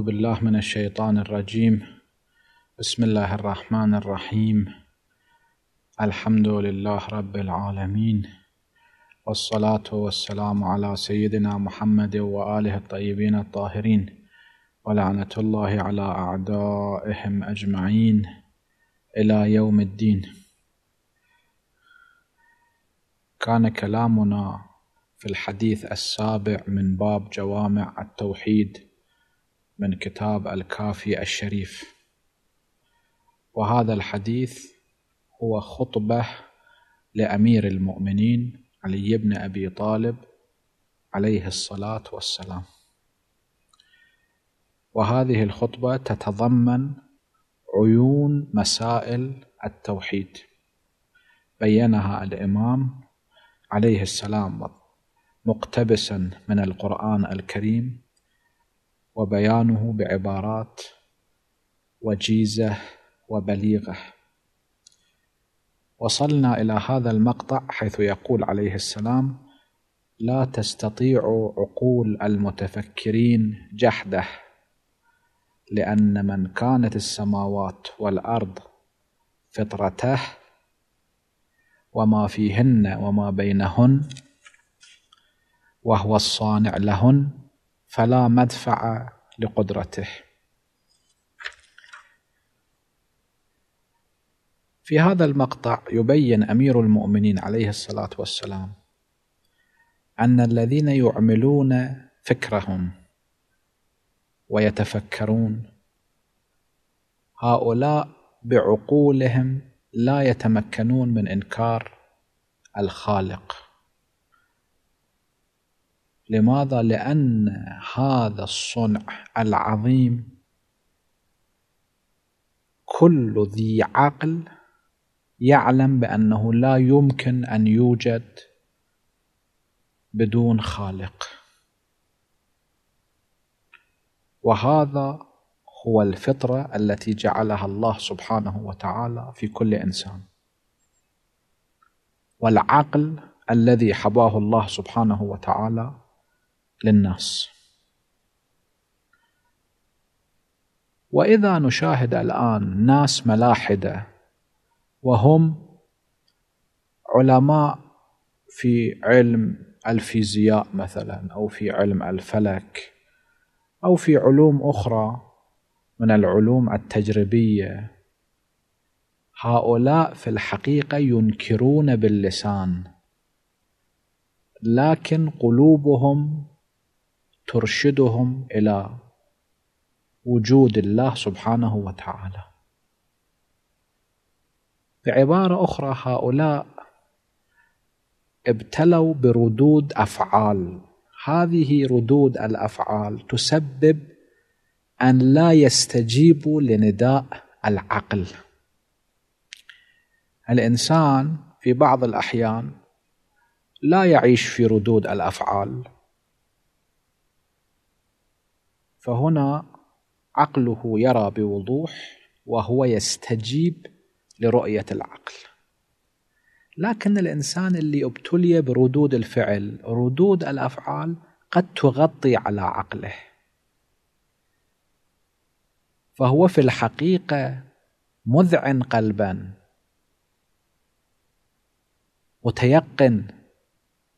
أعوذ بالله من الشيطان الرجيم بسم الله الرحمن الرحيم الحمد لله رب العالمين والصلاة والسلام على سيدنا محمد وآله الطيبين الطاهرين ولعنة الله على أعدائهم أجمعين إلى يوم الدين كان كلامنا في الحديث السابع من باب جوامع التوحيد من كتاب الكافي الشريف وهذا الحديث هو خطبة لأمير المؤمنين علي بن أبي طالب عليه الصلاة والسلام وهذه الخطبة تتضمن عيون مسائل التوحيد بينها الإمام عليه السلام مقتبسا من القرآن الكريم وبيانه بعبارات وجيزة وبليغة وصلنا إلى هذا المقطع حيث يقول عليه السلام لا تستطيع عقول المتفكرين جحده لأن من كانت السماوات والأرض فطرته وما فيهن وما بينهن وهو الصانع لهن فلا مدفع لقدرته في هذا المقطع يبين امير المؤمنين عليه الصلاه والسلام ان الذين يعملون فكرهم ويتفكرون هؤلاء بعقولهم لا يتمكنون من انكار الخالق لماذا؟ لأن هذا الصنع العظيم كل ذي عقل يعلم بأنه لا يمكن أن يوجد بدون خالق وهذا هو الفطرة التي جعلها الله سبحانه وتعالى في كل إنسان والعقل الذي حباه الله سبحانه وتعالى للناس واذا نشاهد الان ناس ملاحده وهم علماء في علم الفيزياء مثلا او في علم الفلك او في علوم اخرى من العلوم التجريبيه هؤلاء في الحقيقه ينكرون باللسان لكن قلوبهم ترشدهم الى وجود الله سبحانه وتعالى بعباره اخرى هؤلاء ابتلوا بردود افعال هذه ردود الافعال تسبب ان لا يستجيبوا لنداء العقل الانسان في بعض الاحيان لا يعيش في ردود الافعال فهنا عقله يرى بوضوح وهو يستجيب لرؤية العقل لكن الإنسان اللي ابتلي بردود الفعل ردود الأفعال قد تغطي على عقله فهو في الحقيقة مذعن قلبا متيقن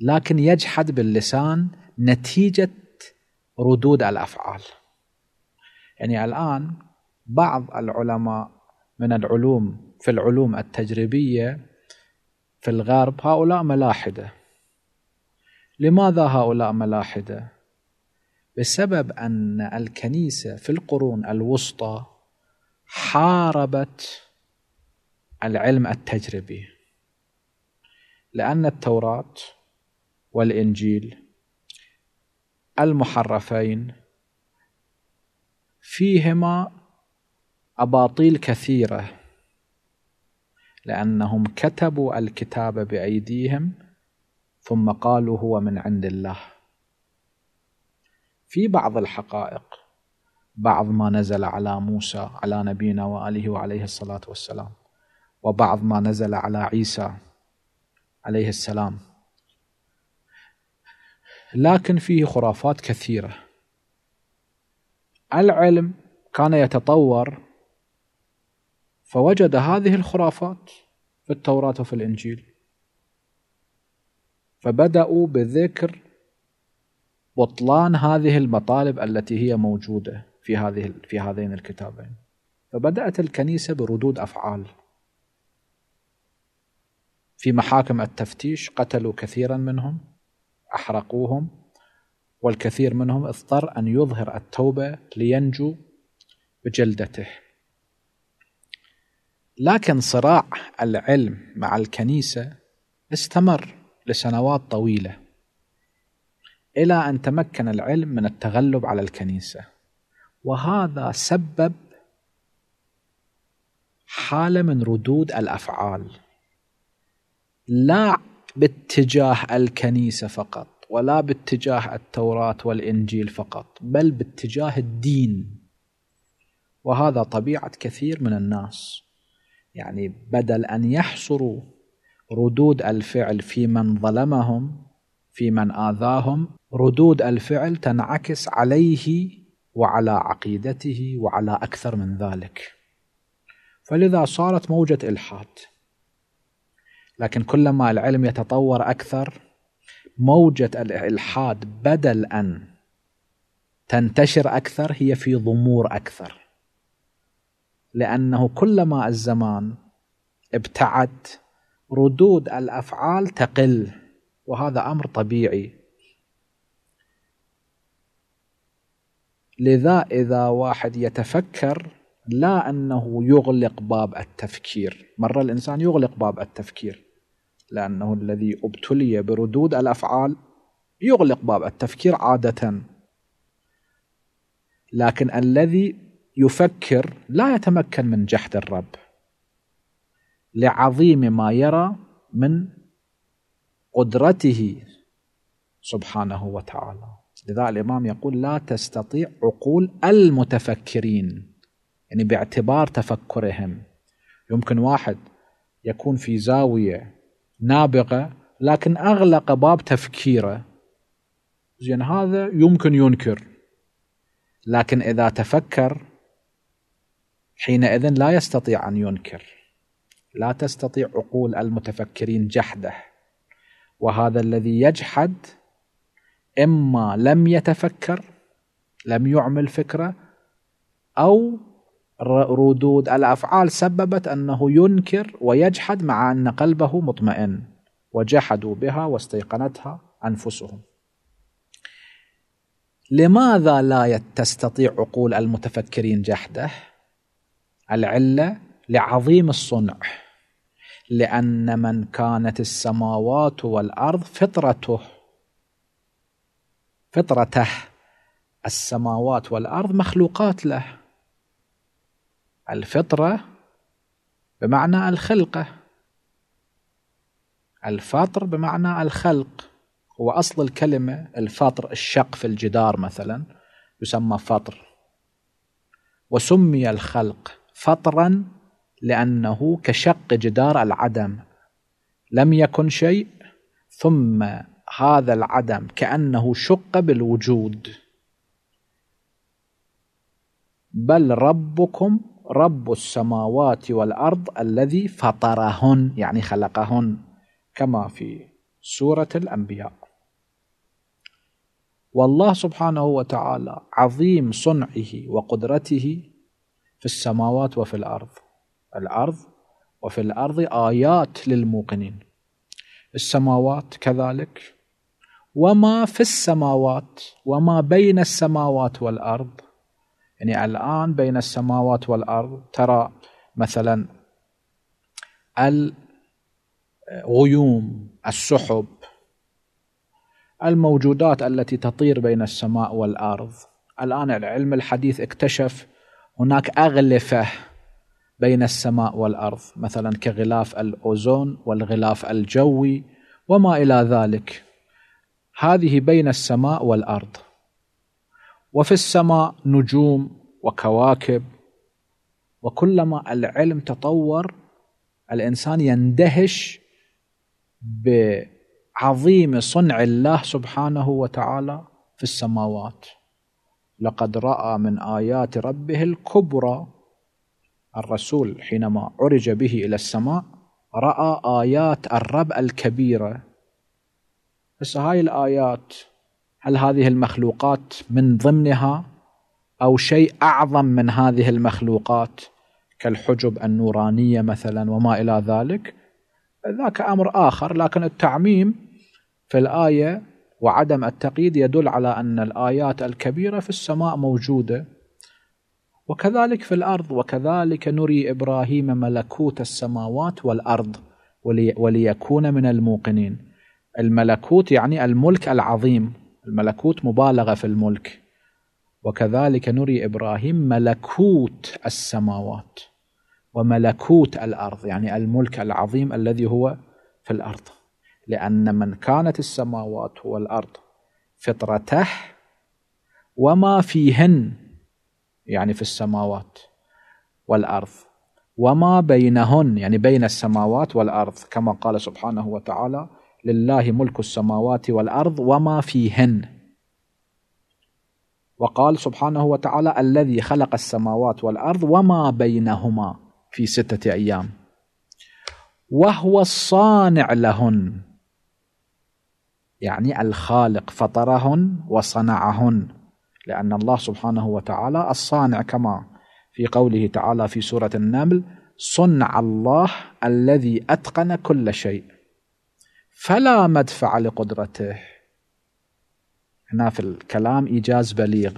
لكن يجحد باللسان نتيجة ردود الأفعال يعني الآن بعض العلماء من العلوم في العلوم التجريبية في الغرب هؤلاء ملاحدة لماذا هؤلاء ملاحدة؟ بسبب أن الكنيسة في القرون الوسطى حاربت العلم التجريبي لأن التوراة والإنجيل المحرفين فيهما أباطيل كثيرة لأنهم كتبوا الكتاب بأيديهم ثم قالوا هو من عند الله في بعض الحقائق بعض ما نزل على موسى على نبينا وآله وعليه الصلاة والسلام وبعض ما نزل على عيسى عليه السلام لكن فيه خرافات كثيرة العلم كان يتطور فوجد هذه الخرافات في التوراة وفي الإنجيل فبدأوا بذكر بطلان هذه المطالب التي هي موجودة في هذه في هذين الكتابين فبدأت الكنيسة بردود أفعال في محاكم التفتيش قتلوا كثيرا منهم أحرقوهم والكثير منهم اضطر أن يظهر التوبة لينجو بجلدته لكن صراع العلم مع الكنيسة استمر لسنوات طويلة إلى أن تمكن العلم من التغلب على الكنيسة وهذا سبب حالة من ردود الأفعال لا باتجاه الكنيسه فقط ولا باتجاه التوراه والانجيل فقط بل باتجاه الدين وهذا طبيعه كثير من الناس يعني بدل ان يحصروا ردود الفعل في من ظلمهم في من اذاهم ردود الفعل تنعكس عليه وعلى عقيدته وعلى اكثر من ذلك فلذا صارت موجه الحاد لكن كلما العلم يتطور أكثر موجة الإلحاد بدل أن تنتشر أكثر هي في ضمور أكثر لأنه كلما الزمان ابتعد ردود الأفعال تقل وهذا أمر طبيعي لذا إذا واحد يتفكر لا أنه يغلق باب التفكير مرة الإنسان يغلق باب التفكير لأنه الذي ابتلي بردود الأفعال يغلق باب التفكير عادة لكن الذي يفكر لا يتمكن من جحد الرب لعظيم ما يرى من قدرته سبحانه وتعالى لذا الإمام يقول لا تستطيع عقول المتفكرين يعني باعتبار تفكرهم يمكن واحد يكون في زاوية نابغة لكن أغلق باب تفكيره زين هذا يمكن ينكر لكن إذا تفكر حينئذ لا يستطيع أن ينكر لا تستطيع عقول المتفكرين جحده وهذا الذي يجحد إما لم يتفكر لم يعمل فكرة أو ردود الافعال سببت انه ينكر ويجحد مع ان قلبه مطمئن وجحدوا بها واستيقنتها انفسهم لماذا لا تستطيع عقول المتفكرين جحده العله لعظيم الصنع لان من كانت السماوات والارض فطرته فطرته السماوات والارض مخلوقات له الفطرة بمعنى الخلقة الفطر بمعنى الخلق هو أصل الكلمة الفطر الشق في الجدار مثلا يسمى فطر وسمي الخلق فطرا لأنه كشق جدار العدم لم يكن شيء ثم هذا العدم كأنه شق بالوجود بل ربكم رب السماوات والأرض الذي فطرهن يعني خلقهن كما في سورة الأنبياء والله سبحانه وتعالى عظيم صنعه وقدرته في السماوات وفي الأرض الأرض وفي الأرض آيات للموقنين السماوات كذلك وما في السماوات وما بين السماوات والأرض يعني الآن بين السماوات والأرض ترى مثلا الغيوم السحب الموجودات التي تطير بين السماء والأرض الآن العلم الحديث اكتشف هناك أغلفة بين السماء والأرض مثلا كغلاف الأوزون والغلاف الجوي وما إلى ذلك هذه بين السماء والأرض وفي السماء نجوم وكواكب وكلما العلم تطور الانسان يندهش بعظيم صنع الله سبحانه وتعالى في السماوات لقد راى من ايات ربه الكبرى الرسول حينما عرج به الى السماء راى ايات الرب الكبيره بس هاي الايات هل هذه المخلوقات من ضمنها او شيء اعظم من هذه المخلوقات كالحجب النورانيه مثلا وما الى ذلك ذاك امر اخر لكن التعميم في الايه وعدم التقييد يدل على ان الايات الكبيره في السماء موجوده وكذلك في الارض وكذلك نري ابراهيم ملكوت السماوات والارض ولي وليكون من الموقنين الملكوت يعني الملك العظيم الملكوت مبالغة في الملك وكذلك نري إبراهيم ملكوت السماوات وملكوت الأرض يعني الملك العظيم الذي هو في الأرض لأن من كانت السماوات والأرض فطرته وما فيهن يعني في السماوات والأرض وما بينهن يعني بين السماوات والأرض كما قال سبحانه وتعالى لله ملك السماوات والأرض وما فيهن وقال سبحانه وتعالى الذي خلق السماوات والأرض وما بينهما في ستة أيام وهو الصانع لهن يعني الخالق فطرهن وصنعهن لأن الله سبحانه وتعالى الصانع كما في قوله تعالى في سورة النمل صنع الله الذي أتقن كل شيء فلا مدفع لقدرته هنا في الكلام إيجاز بليغ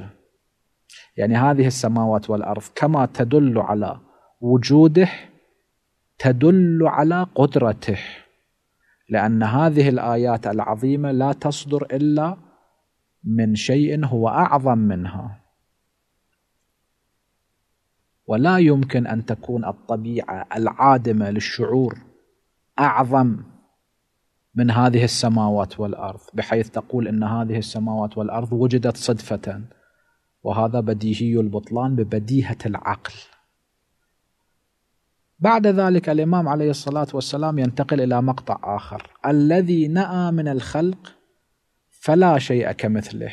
يعني هذه السماوات والأرض كما تدل على وجوده تدل على قدرته لأن هذه الآيات العظيمة لا تصدر إلا من شيء هو أعظم منها ولا يمكن أن تكون الطبيعة العادمة للشعور أعظم من هذه السماوات والارض بحيث تقول ان هذه السماوات والارض وجدت صدفه وهذا بديهي البطلان ببديهه العقل بعد ذلك الامام عليه الصلاه والسلام ينتقل الى مقطع اخر الذي نأى من الخلق فلا شيء كمثله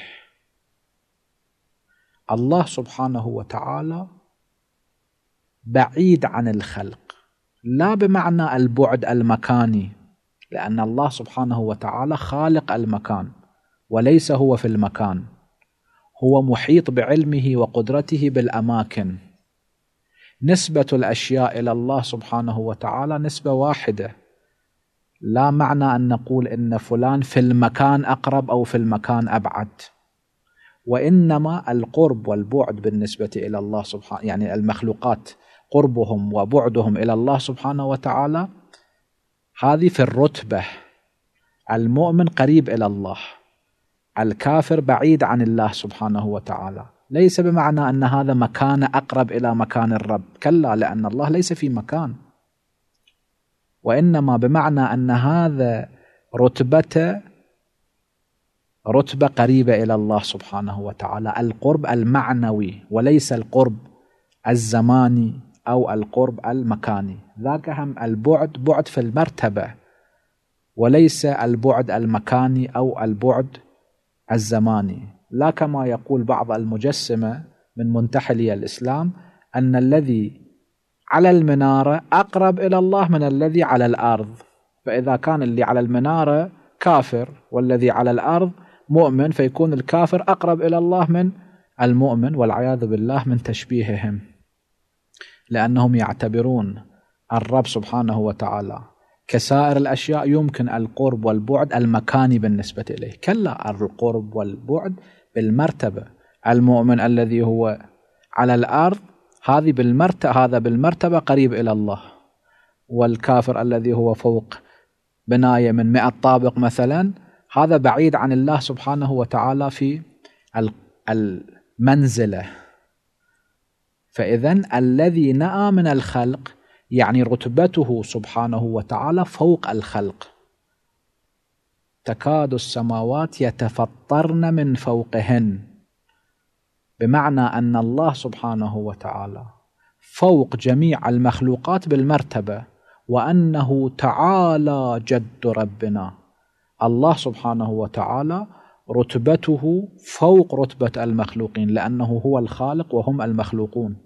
الله سبحانه وتعالى بعيد عن الخلق لا بمعنى البعد المكاني لأن الله سبحانه وتعالى خالق المكان وليس هو في المكان هو محيط بعلمه وقدرته بالأماكن نسبة الأشياء إلى الله سبحانه وتعالى نسبة واحدة لا معنى أن نقول إن فلان في المكان أقرب أو في المكان أبعد وإنما القرب والبعد بالنسبة إلى الله سبحانه يعني المخلوقات قربهم وبعدهم إلى الله سبحانه وتعالى هذه في الرتبة المؤمن قريب إلى الله الكافر بعيد عن الله سبحانه وتعالى ليس بمعنى أن هذا مكان أقرب إلى مكان الرب كلا لأن الله ليس في مكان وإنما بمعنى أن هذا رتبته رتبة قريبة إلى الله سبحانه وتعالى القرب المعنوي وليس القرب الزماني أو القرب المكاني ذاك هم البعد بعد في المرتبة وليس البعد المكاني أو البعد الزماني لا كما يقول بعض المجسمة من منتحلي الإسلام أن الذي على المنارة أقرب إلى الله من الذي على الأرض فإذا كان اللي على المنارة كافر والذي على الأرض مؤمن فيكون الكافر أقرب إلى الله من المؤمن والعياذ بالله من تشبيههم لأنهم يعتبرون الرب سبحانه وتعالى كسائر الأشياء يمكن القرب والبعد المكاني بالنسبة إليه كلا القرب والبعد بالمرتبة المؤمن الذي هو على الأرض هذه بالمرتبة هذا بالمرتبة قريب إلى الله والكافر الذي هو فوق بناية من مئة طابق مثلا هذا بعيد عن الله سبحانه وتعالى في المنزلة فإذا الذي نأى من الخلق يعني رتبته سبحانه وتعالى فوق الخلق تكاد السماوات يتفطرن من فوقهن بمعنى أن الله سبحانه وتعالى فوق جميع المخلوقات بالمرتبة وأنه تعالى جد ربنا الله سبحانه وتعالى رتبته فوق رتبة المخلوقين لأنه هو الخالق وهم المخلوقون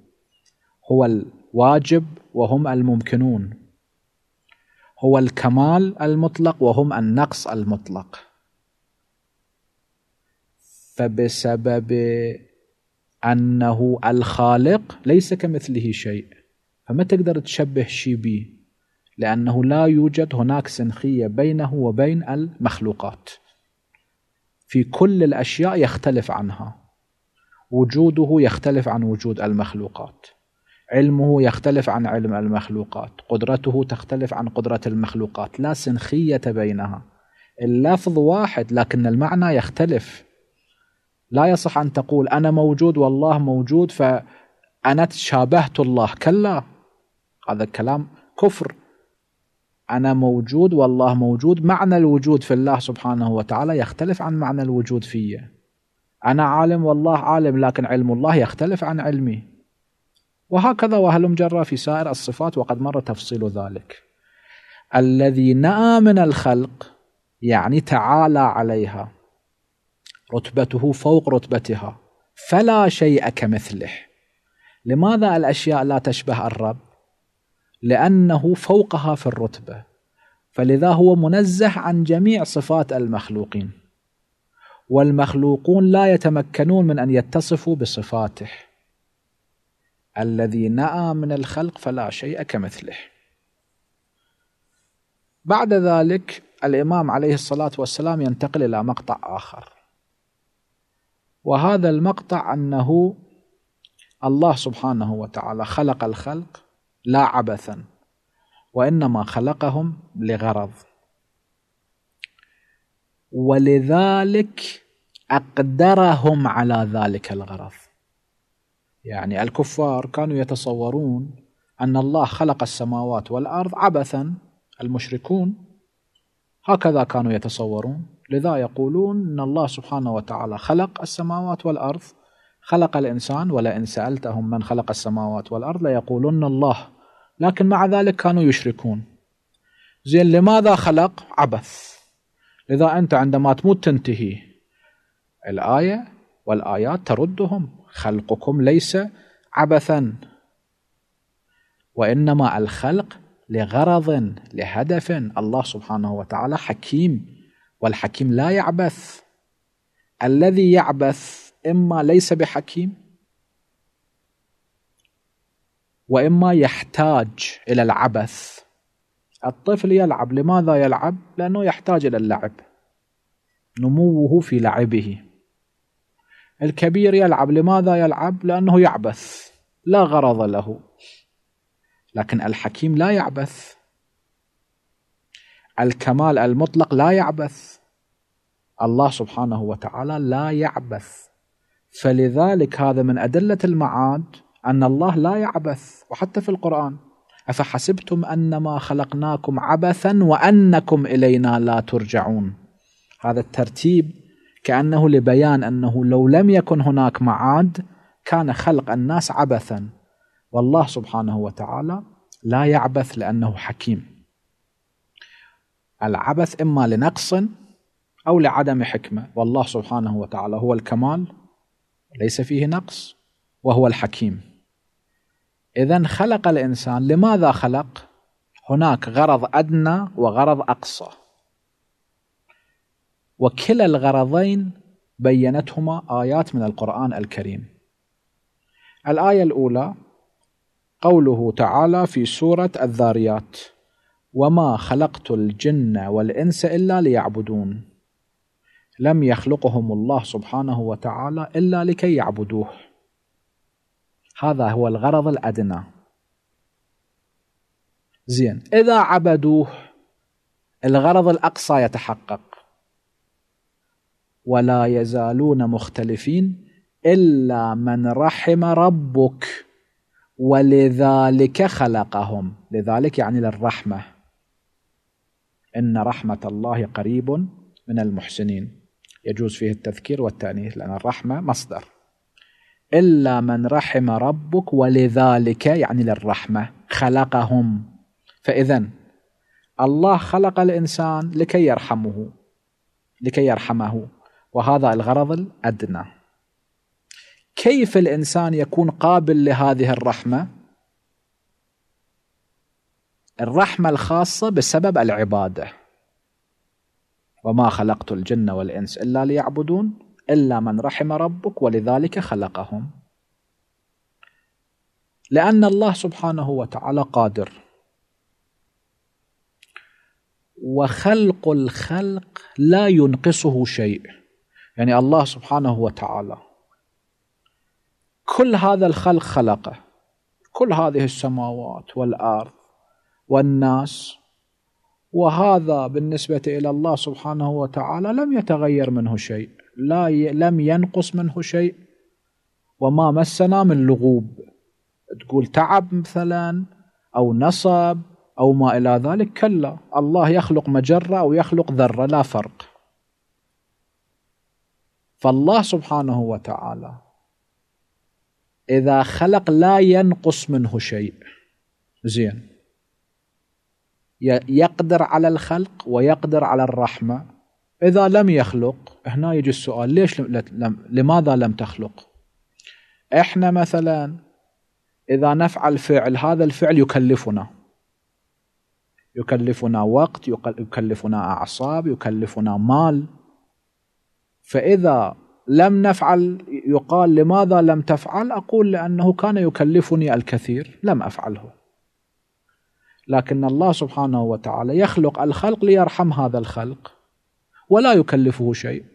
هو الواجب وهم الممكنون هو الكمال المطلق وهم النقص المطلق فبسبب أنه الخالق ليس كمثله شيء فما تقدر تشبه شيء به لأنه لا يوجد هناك سنخية بينه وبين المخلوقات في كل الأشياء يختلف عنها وجوده يختلف عن وجود المخلوقات علمه يختلف عن علم المخلوقات قدرته تختلف عن قدرة المخلوقات لا سنخية بينها اللفظ واحد لكن المعنى يختلف لا يصح أن تقول أنا موجود والله موجود فأنا تشابهت الله كلا هذا الكلام كفر أنا موجود والله موجود معنى الوجود في الله سبحانه وتعالى يختلف عن معنى الوجود في أنا عالم والله عالم لكن علم الله يختلف عن علمي وهكذا وهلم جرى في سائر الصفات وقد مر تفصيل ذلك الذي نأى من الخلق يعني تعالى عليها رتبته فوق رتبتها فلا شيء كمثله لماذا الأشياء لا تشبه الرب لأنه فوقها في الرتبة فلذا هو منزه عن جميع صفات المخلوقين والمخلوقون لا يتمكنون من أن يتصفوا بصفاته الذي نأى من الخلق فلا شيء كمثله بعد ذلك الإمام عليه الصلاة والسلام ينتقل إلى مقطع آخر وهذا المقطع أنه الله سبحانه وتعالى خلق الخلق لا عبثا وانما خلقهم لغرض ولذلك اقدرهم على ذلك الغرض يعني الكفار كانوا يتصورون ان الله خلق السماوات والارض عبثا المشركون هكذا كانوا يتصورون لذا يقولون ان الله سبحانه وتعالى خلق السماوات والارض خلق الانسان ولئن سالتهم من خلق السماوات والارض ليقولن الله لكن مع ذلك كانوا يشركون زين لماذا خلق عبث لذا أنت عندما تموت تنتهي الآية والآيات تردهم خلقكم ليس عبثا وإنما الخلق لغرض لهدف الله سبحانه وتعالى حكيم والحكيم لا يعبث الذي يعبث إما ليس بحكيم واما يحتاج الى العبث الطفل يلعب لماذا يلعب لانه يحتاج الى اللعب نموه في لعبه الكبير يلعب لماذا يلعب لانه يعبث لا غرض له لكن الحكيم لا يعبث الكمال المطلق لا يعبث الله سبحانه وتعالى لا يعبث فلذلك هذا من ادله المعاد أن الله لا يعبث وحتى في القرآن أفحسبتم أنما خلقناكم عبثا وأنكم إلينا لا ترجعون هذا الترتيب كأنه لبيان أنه لو لم يكن هناك معاد كان خلق الناس عبثا والله سبحانه وتعالى لا يعبث لأنه حكيم العبث إما لنقص أو لعدم حكمة والله سبحانه وتعالى هو الكمال ليس فيه نقص وهو الحكيم إذا خلق الإنسان لماذا خلق؟ هناك غرض أدنى وغرض أقصى وكلا الغرضين بينتهما آيات من القرآن الكريم الآية الأولى قوله تعالى في سورة الذاريات وما خلقت الجن والإنس إلا ليعبدون لم يخلقهم الله سبحانه وتعالى إلا لكي يعبدوه هذا هو الغرض الأدنى زين إذا عبدوه الغرض الأقصى يتحقق ولا يزالون مختلفين إلا من رحم ربك ولذلك خلقهم لذلك يعني للرحمة إن رحمة الله قريب من المحسنين يجوز فيه التذكير والتأنيث لأن الرحمة مصدر إلا من رحم ربك ولذلك يعني للرحمة خلقهم فإذا الله خلق الإنسان لكي يرحمه لكي يرحمه وهذا الغرض الأدنى كيف الإنسان يكون قابل لهذه الرحمة الرحمة الخاصة بسبب العبادة وما خلقت الجن والإنس إلا ليعبدون إلا من رحم ربك ولذلك خلقهم لأن الله سبحانه وتعالى قادر وخلق الخلق لا ينقصه شيء يعني الله سبحانه وتعالى كل هذا الخلق خلقه كل هذه السماوات والأرض والناس وهذا بالنسبة إلى الله سبحانه وتعالى لم يتغير منه شيء لا ي... لم ينقص منه شيء وما مسنا من لغوب تقول تعب مثلا أو نصب أو ما إلى ذلك كلا الله يخلق مجرة أو يخلق ذرة لا فرق فالله سبحانه وتعالى إذا خلق لا ينقص منه شيء زين يقدر على الخلق ويقدر على الرحمة إذا لم يخلق هنا يجي السؤال ليش لم لماذا لم تخلق احنا مثلا اذا نفعل فعل هذا الفعل يكلفنا يكلفنا وقت يكلفنا اعصاب يكلفنا مال فاذا لم نفعل يقال لماذا لم تفعل اقول لانه كان يكلفني الكثير لم افعله لكن الله سبحانه وتعالى يخلق الخلق ليرحم هذا الخلق ولا يكلفه شيء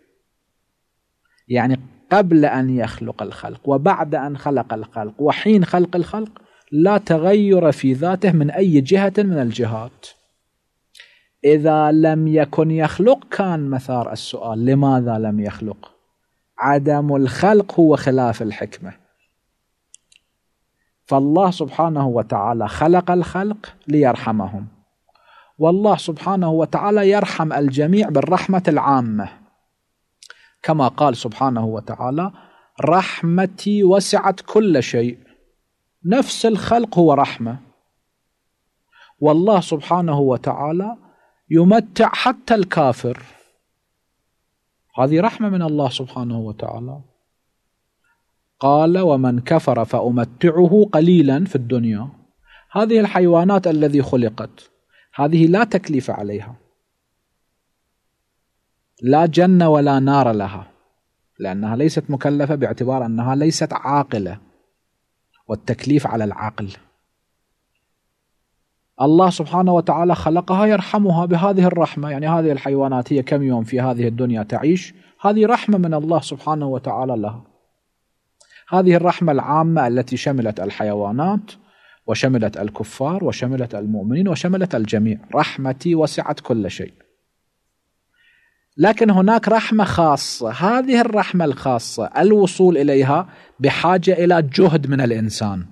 يعني قبل أن يخلق الخلق وبعد أن خلق الخلق وحين خلق الخلق لا تغير في ذاته من أي جهة من الجهات إذا لم يكن يخلق كان مثار السؤال لماذا لم يخلق عدم الخلق هو خلاف الحكمة فالله سبحانه وتعالى خلق الخلق ليرحمهم والله سبحانه وتعالى يرحم الجميع بالرحمة العامة كما قال سبحانه وتعالى رحمتي وسعت كل شيء نفس الخلق هو رحمه والله سبحانه وتعالى يمتع حتى الكافر هذه رحمه من الله سبحانه وتعالى قال ومن كفر فامتعه قليلا في الدنيا هذه الحيوانات الذي خلقت هذه لا تكليف عليها لا جنه ولا نار لها لانها ليست مكلفه باعتبار انها ليست عاقله والتكليف على العقل الله سبحانه وتعالى خلقها يرحمها بهذه الرحمه يعني هذه الحيوانات هي كم يوم في هذه الدنيا تعيش هذه رحمه من الله سبحانه وتعالى لها هذه الرحمه العامه التي شملت الحيوانات وشملت الكفار وشملت المؤمنين وشملت الجميع رحمتي وسعت كل شيء لكن هناك رحمه خاصه هذه الرحمه الخاصه الوصول اليها بحاجه الى جهد من الانسان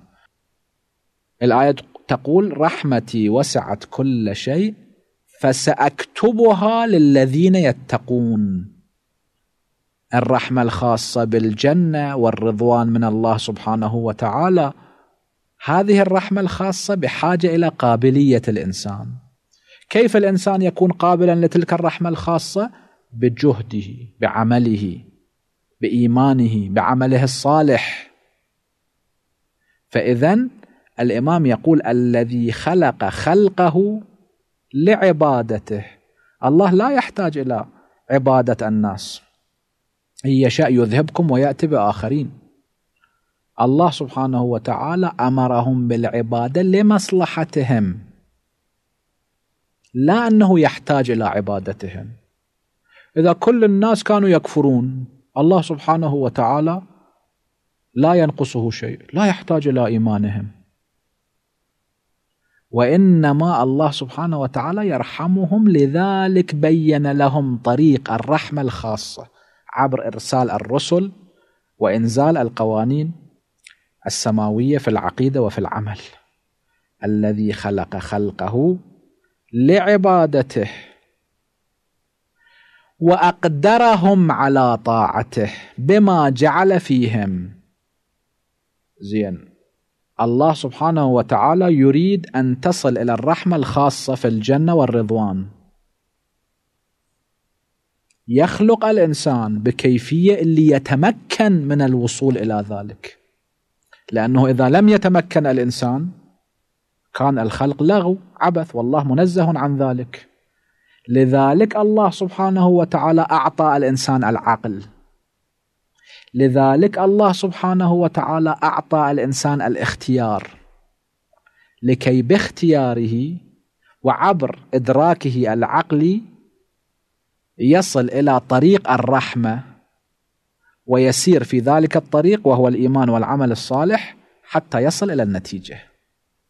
الايه تقول رحمتي وسعت كل شيء فساكتبها للذين يتقون الرحمه الخاصه بالجنه والرضوان من الله سبحانه وتعالى هذه الرحمه الخاصه بحاجه الى قابليه الانسان كيف الانسان يكون قابلا لتلك الرحمه الخاصه بجهده بعمله بايمانه بعمله الصالح فاذا الامام يقول الذي خلق خلقه لعبادته الله لا يحتاج الى عباده الناس ان يشاء يذهبكم وياتي باخرين الله سبحانه وتعالى امرهم بالعباده لمصلحتهم لا انه يحتاج الى عبادتهم إذا كل الناس كانوا يكفرون الله سبحانه وتعالى لا ينقصه شيء لا يحتاج إلى إيمانهم وإنما الله سبحانه وتعالى يرحمهم لذلك بين لهم طريق الرحمة الخاصة عبر إرسال الرسل وإنزال القوانين السماوية في العقيدة وفي العمل الذي خلق خلقه لعبادته وأقدرهم على طاعته بما جعل فيهم زين الله سبحانه وتعالى يريد أن تصل إلى الرحمة الخاصة في الجنة والرضوان يخلق الإنسان بكيفية اللي يتمكن من الوصول إلى ذلك لأنه إذا لم يتمكن الإنسان كان الخلق لغو عبث والله منزه عن ذلك لذلك الله سبحانه وتعالى أعطى الإنسان العقل لذلك الله سبحانه وتعالى أعطى الإنسان الاختيار لكي باختياره وعبر إدراكه العقلي يصل إلى طريق الرحمة ويسير في ذلك الطريق وهو الإيمان والعمل الصالح حتى يصل إلى النتيجة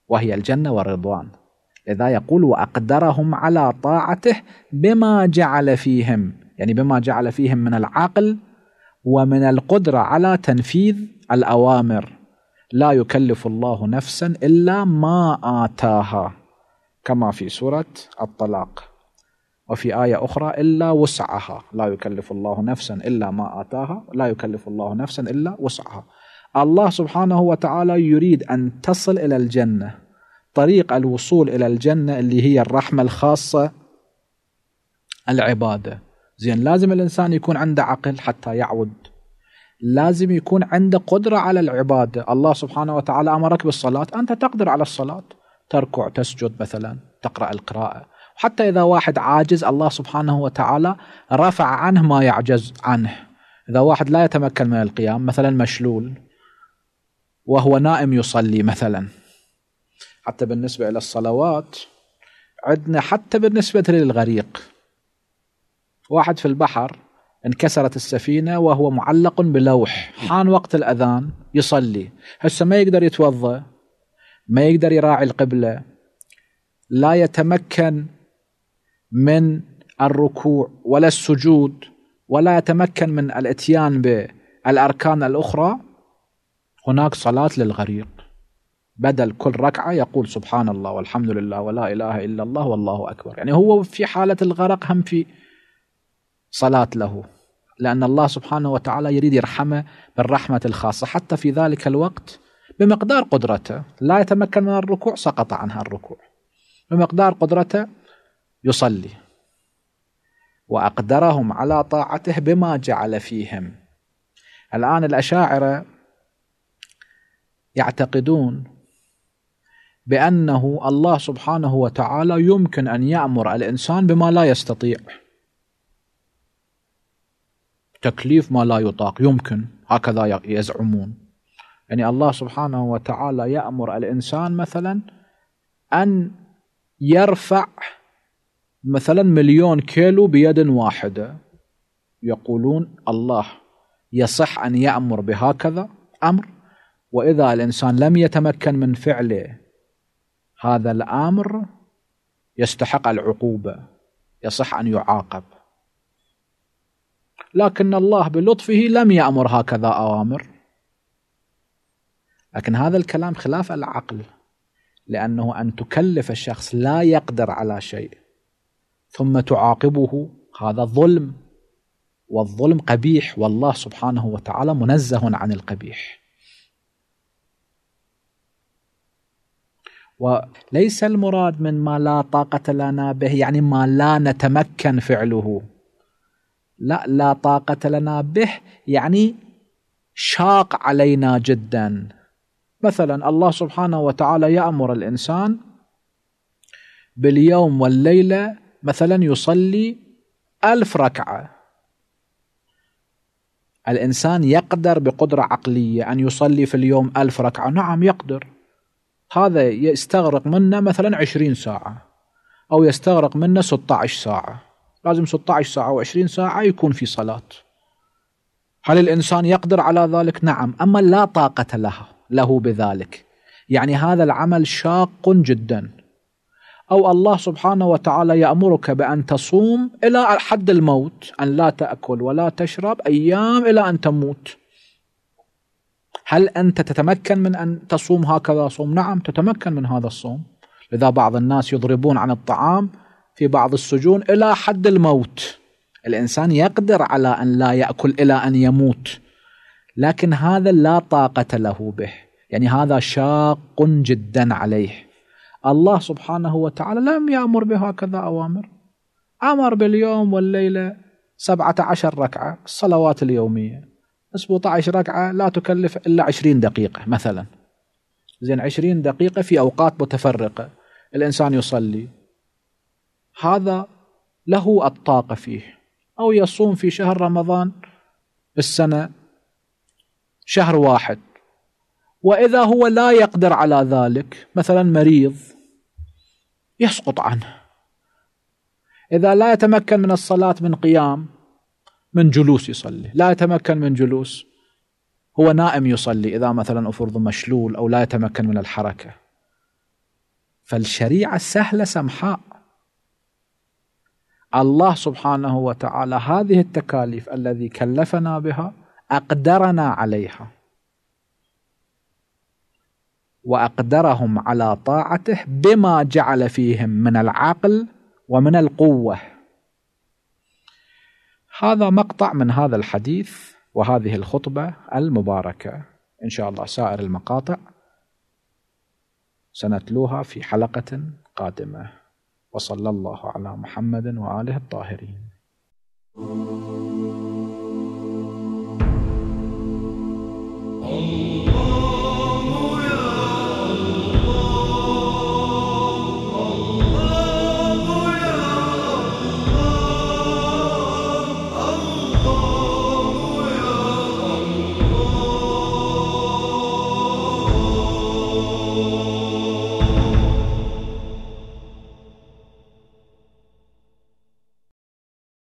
وهي الجنة والرضوان لذا يقول وأقدرهم على طاعته بما جعل فيهم يعني بما جعل فيهم من العقل ومن القدرة على تنفيذ الأوامر لا يكلف الله نفسا إلا ما آتاها كما في سورة الطلاق وفي آية أخرى إلا وسعها لا يكلف الله نفسا إلا ما آتاها لا يكلف الله نفسا إلا وسعها الله سبحانه وتعالى يريد أن تصل إلى الجنة طريق الوصول إلى الجنة اللي هي الرحمة الخاصة العبادة زين لازم الإنسان يكون عنده عقل حتى يعود لازم يكون عنده قدرة على العبادة الله سبحانه وتعالى أمرك بالصلاة أنت تقدر على الصلاة تركع تسجد مثلا تقرأ القراءة حتى إذا واحد عاجز الله سبحانه وتعالى رفع عنه ما يعجز عنه إذا واحد لا يتمكن من القيام مثلا مشلول وهو نائم يصلي مثلا حتى بالنسبة إلى الصلوات عندنا حتى بالنسبة للغريق واحد في البحر انكسرت السفينة وهو معلق بلوح حان وقت الأذان يصلي هسه ما يقدر يتوضأ ما يقدر يراعي القبلة لا يتمكن من الركوع ولا السجود ولا يتمكن من الاتيان بالأركان الأخرى هناك صلاة للغريق بدل كل ركعة يقول سبحان الله والحمد لله ولا إله إلا الله والله أكبر يعني هو في حالة الغرق هم في صلاة له لأن الله سبحانه وتعالى يريد يرحمه بالرحمة الخاصة حتى في ذلك الوقت بمقدار قدرته لا يتمكن من الركوع سقط عنها الركوع بمقدار قدرته يصلي وأقدرهم على طاعته بما جعل فيهم الآن الأشاعرة يعتقدون بأنه الله سبحانه وتعالى يمكن أن يأمر الإنسان بما لا يستطيع تكليف ما لا يطاق يمكن هكذا يزعمون يعني الله سبحانه وتعالى يأمر الإنسان مثلا أن يرفع مثلا مليون كيلو بيد واحدة يقولون الله يصح أن يأمر بهكذا أمر وإذا الإنسان لم يتمكن من فعله هذا الامر يستحق العقوبه يصح ان يعاقب لكن الله بلطفه لم يامر هكذا اوامر لكن هذا الكلام خلاف العقل لانه ان تكلف الشخص لا يقدر على شيء ثم تعاقبه هذا ظلم والظلم قبيح والله سبحانه وتعالى منزه عن القبيح وليس المراد من ما لا طاقة لنا به يعني ما لا نتمكن فعله لا لا طاقة لنا به يعني شاق علينا جدا مثلا الله سبحانه وتعالى يأمر الإنسان باليوم والليلة مثلا يصلي ألف ركعة الإنسان يقدر بقدرة عقلية أن يصلي في اليوم ألف ركعة نعم يقدر هذا يستغرق منا مثلا 20 ساعة أو يستغرق منا 16 ساعة لازم 16 ساعة أو 20 ساعة يكون في صلاة هل الإنسان يقدر على ذلك؟ نعم أما لا طاقة لها له بذلك يعني هذا العمل شاق جدا أو الله سبحانه وتعالى يأمرك بأن تصوم إلى حد الموت أن لا تأكل ولا تشرب أيام إلى أن تموت هل أنت تتمكن من أن تصوم هكذا صوم نعم تتمكن من هذا الصوم لذا بعض الناس يضربون عن الطعام في بعض السجون إلى حد الموت الإنسان يقدر على أن لا يأكل إلى أن يموت لكن هذا لا طاقة له به يعني هذا شاق جدا عليه الله سبحانه وتعالى لم يأمر بهكذا أوامر أمر باليوم والليلة سبعة عشر ركعة الصلوات اليومية 17 ركعة لا تكلف إلا 20 دقيقة مثلا زين 20 دقيقة في أوقات متفرقة الإنسان يصلي هذا له الطاقة فيه أو يصوم في شهر رمضان السنة شهر واحد وإذا هو لا يقدر على ذلك مثلا مريض يسقط عنه إذا لا يتمكن من الصلاة من قيام من جلوس يصلي لا يتمكن من جلوس هو نائم يصلي إذا مثلا أفرض مشلول أو لا يتمكن من الحركة فالشريعة سهلة سمحاء الله سبحانه وتعالى هذه التكاليف الذي كلفنا بها أقدرنا عليها وأقدرهم على طاعته بما جعل فيهم من العقل ومن القوه هذا مقطع من هذا الحديث وهذه الخطبة المباركة إن شاء الله سائر المقاطع سنتلوها في حلقة قادمة وصلى الله على محمد وآله الطاهرين الله